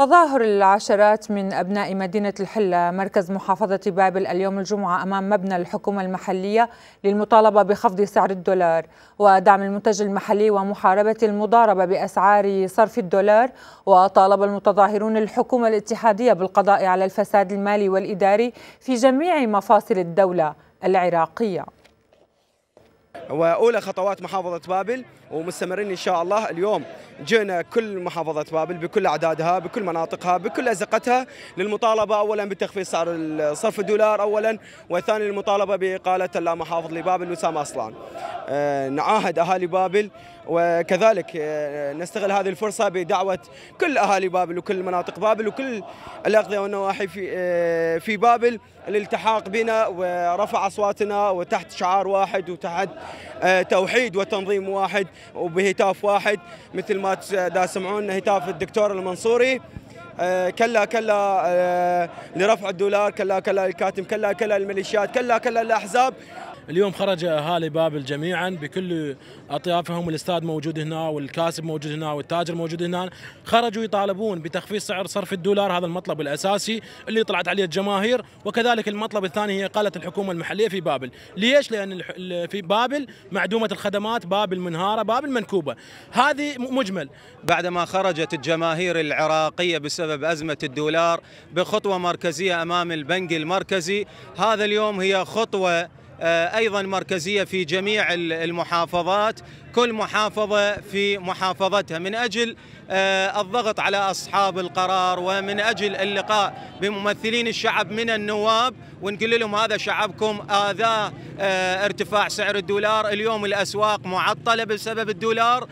تظاهر العشرات من أبناء مدينة الحلة مركز محافظة بابل اليوم الجمعة أمام مبنى الحكومة المحلية للمطالبة بخفض سعر الدولار ودعم المنتج المحلي ومحاربة المضاربة بأسعار صرف الدولار وطالب المتظاهرون الحكومة الاتحادية بالقضاء على الفساد المالي والإداري في جميع مفاصل الدولة العراقية واولى خطوات محافظه بابل ومستمرين ان شاء الله اليوم جئنا كل محافظه بابل بكل اعدادها بكل مناطقها بكل ازقتها للمطالبه اولا بتخفيض سعر صرف الدولار اولا وثانيا المطالبه باقاله اللامحافظ لبابل وسام اصلان. آه، نعاهد اهالي بابل وكذلك آه، نستغل هذه الفرصه بدعوه كل اهالي بابل وكل مناطق بابل وكل الاقضيه والنواحي في آه، في بابل الالتحاق بنا ورفع اصواتنا وتحت شعار واحد وتحت آه، توحيد وتنظيم واحد وبهتاف واحد مثل ما دا سمعون هتاف الدكتور المنصوري آه، كلا كلا آه، لرفع الدولار كلا كلا الكاتم كلا كلا الميليشيات كلا كلا الأحزاب اليوم خرج اهالي بابل جميعا بكل اطيافهم الاستاد موجود هنا والكاسب موجود هنا والتاجر موجود هنا خرجوا يطالبون بتخفيض سعر صرف الدولار هذا المطلب الاساسي اللي طلعت عليه الجماهير وكذلك المطلب الثاني هي اقاله الحكومه المحليه في بابل ليش لان في بابل معدومه الخدمات بابل منهاره بابل منكوبه هذه مجمل بعدما خرجت الجماهير العراقيه بسبب ازمه الدولار بخطوه مركزيه امام البنك المركزي هذا اليوم هي خطوه آه، ايضا مركزيه في جميع المحافظات كل محافظه في محافظتها من اجل آه، الضغط على اصحاب القرار ومن اجل اللقاء بممثلين الشعب من النواب ونقول لهم هذا شعبكم اذاه آه، ارتفاع سعر الدولار اليوم الاسواق معطله بسبب الدولار